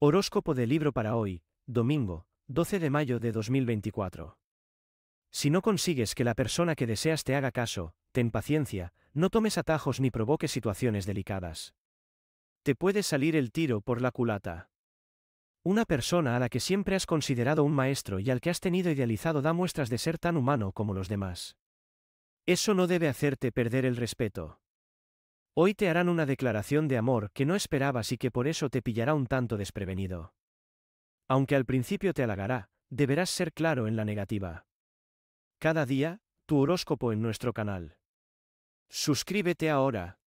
Horóscopo del libro para hoy, domingo, 12 de mayo de 2024. Si no consigues que la persona que deseas te haga caso, ten paciencia, no tomes atajos ni provoques situaciones delicadas. Te puede salir el tiro por la culata. Una persona a la que siempre has considerado un maestro y al que has tenido idealizado da muestras de ser tan humano como los demás. Eso no debe hacerte perder el respeto. Hoy te harán una declaración de amor que no esperabas y que por eso te pillará un tanto desprevenido. Aunque al principio te halagará, deberás ser claro en la negativa. Cada día, tu horóscopo en nuestro canal. Suscríbete ahora,